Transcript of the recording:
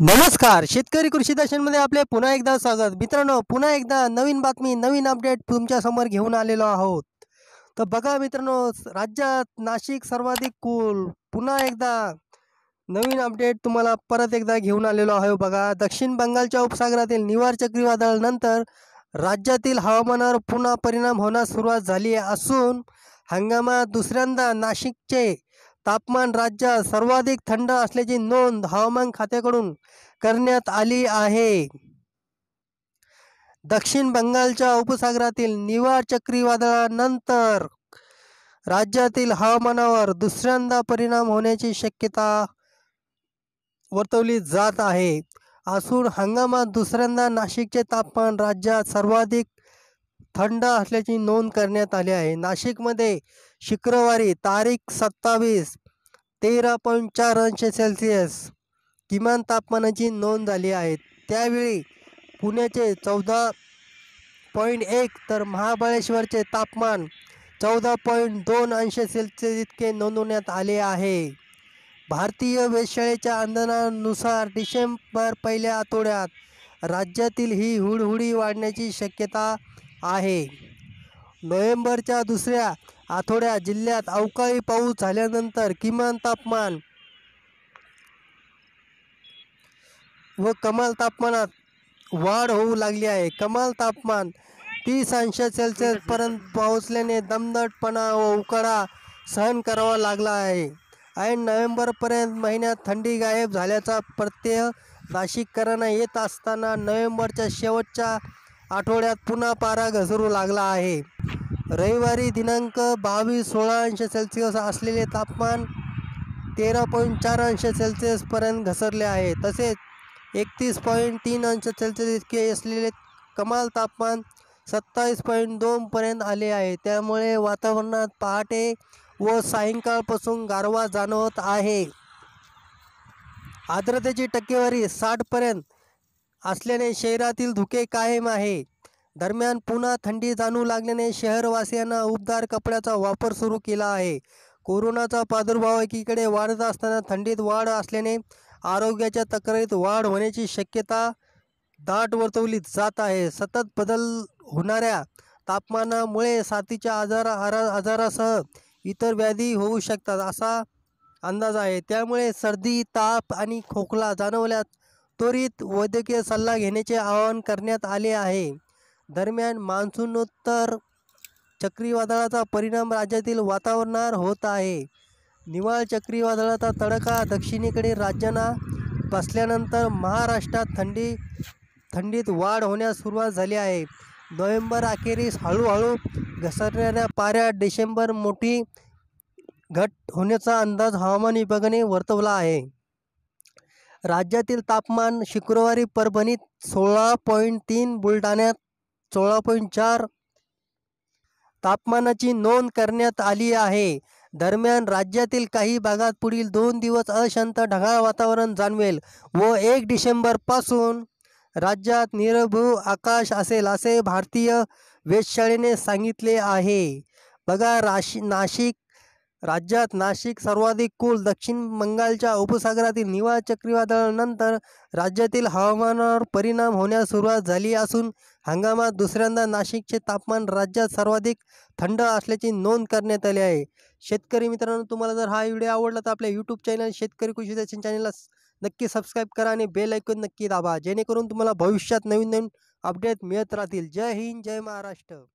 नमस्कार शेतकरी कृषी दर्शनमध्ये आपले पुन्हा एकदा स्वागत मित्रांनो पुन्हा एकदा नवीन बातमी नवीन अपडेट तुमच्यासमोर घेऊन आलेलो आहोत तर बघा मित्रांनो राज्यात नाशिक सर्वाधिक कुल पुन्हा एकदा नवीन अपडेट तुम्हाला परत एकदा घेऊन आलेलो आहे बघा दक्षिण बंगालच्या उपसागरातील निवार नंतर राज्यातील हवामानावर पुन्हा परिणाम होण्यास सुरुवात झाली असून हंगामात दुसऱ्यांदा नाशिकचे तापमान राज्यात सर्वाधिक थंड असल्याची नोंद हवामान खात्याकडून करण्यात आली आहे दक्षिण बंगालच्या उपसागरातील निवा चक्रीवादळानंतर राज्यातील हवामानावर दुसऱ्यांदा परिणाम होण्याची शक्यता वर्तवली जात आहे असून हंगामात दुसऱ्यांदा नाशिकचे तापमान राज्यात सर्वाधिक थंड असल्याची नोंद करण्यात आली आहे नाशिकमध्ये शुक्रवारी तारीख सत्तावीस तेरा पॉईंट चार अंश सेल्सिअस किमान तापमानाची नोंद झाली आहे त्यावेळी पुण्याचे चौदा पॉईंट एक तर महाबळेश्वरचे तापमान चौदा पॉईंट दोन अंश सेल्सिअस इतके नोंदवण्यात आले आहे भारतीय वेधशाळेच्या अंदाजानुसार डिसेंबर पहिल्या आठवड्यात राज्यातील ही हुडहुडी वाढण्याची शक्यता आहे नोव्हेंबरच्या दुसऱ्या आठवड्यात जिल्ह्यात अवकाळी पाऊस झाल्यानंतर किमान तापमान व कमाल तापमानात वाढ होऊ लागली आहे कमाल तापमान तीस अंश सेल्सिअसपर्यंत पोहोचल्याने दमदटपणा व उकाडा सहन करावा लागला आहे ऐन नोव्हेंबरपर्यंत महिन्यात थंडी गायब झाल्याचा प्रत्यय नाशिककरांना येत असताना नोव्हेंबरच्या शेवटच्या आठवड्यात पुन्हा पारा घसरू लागला आहे रविवारी दिनांक बावीस सोळा अंश सेल्सिअस असलेले तापमान तेरा पॉईंट चार अंश सेल्सिअसपर्यंत घसरले आहे तसेच एकतीस पॉईंट तीन अंश सेल्सिअस इतके असलेले कमाल तापमान सत्तावीस पॉईंट दोनपर्यंत आले आहे त्यामुळे वातावरणात पहाटे व सायंकाळपासून गारवा जाणवत आहे आर्द्रतेची टक्केवारी साठपर्यंत असल्याने शहरातील धुके कायम आहे दरम्यान पुन्हा थंडी जाणू लागल्याने शहरवासियांना उबदार कपड्याचा वापर सुरू केला आहे कोरोनाचा प्रादुर्भाव एकीकडे वाढत असताना थंडीत वाढ असल्याने आरोग्याच्या तक्रारीत वाढ होण्याची शक्यता दाट वर्तवली जात आहे सतत बदल होणाऱ्या तापमानामुळे साथीच्या आजार आजारासह इतर व्याधी होऊ शकतात असा अंदाज आहे त्यामुळे सर्दी ताप आणि खोकला जाणवल्यास त्वरित वैद्यकीय सल्ला घेण्याचे आवाहन करण्यात आले आहे दरम्यान मान्सूनोत्तर चक्रीवादळाचा परिणाम राज्यातील वातावरणावर होत आहे निवाळ चक्रीवादळाचा तडका दक्षिणेकडे राज्यांना बसल्यानंतर महाराष्ट्रात थंडी थंडीत वाढ होण्यास सुरुवात झाली आहे नोव्हेंबर अखेरीस हळूहळू घसरणाऱ्या पाऱ्या डिसेंबर मोठी घट होण्याचा अंदाज हवामान विभागाने वर्तवला आहे राज्यातील तापमान शुक्रवारी परभणीत सोळा पॉईंट तीन बुलढाण्यात सोळा पॉईंट चार तापमानाची नोंद करण्यात आली आहे दरम्यान राज्यातील काही भागात पुढील दोन दिवस अशांत ढगाळ वातावरण जाणवेल व एक डिसेंबरपासून राज्यात निरभू आकाश असेल असे भारतीय वेधशाळेने सांगितले आहे बघा राशी नाशिक राज्यात नाशिक सर्वाधिक कुल दक्षिण बंगालच्या उपसागरातील निवा चक्रीवादळानंतर राज्यातील हवामानावर परिणाम होण्यास सुरुवात झाली असून हंगामात दुसऱ्यांदा नाशिकचे तापमान राज्यात सर्वाधिक थंड असल्याची नोंद करण्यात आली आहे शेतकरी मित्रांनो तुम्हाला जर हा व्हिडिओ आवडला तर आपल्या यूट्यूब चॅनल शेतकरी कृषी दर्शन चॅनलला नक्की सबस्क्राईब करा आणि बेल ऐकून नक्की दाबा जेणेकरून तुम्हाला भविष्यात नवीन नवीन अपडेट मिळत राहतील जय हिंद जय महाराष्ट्र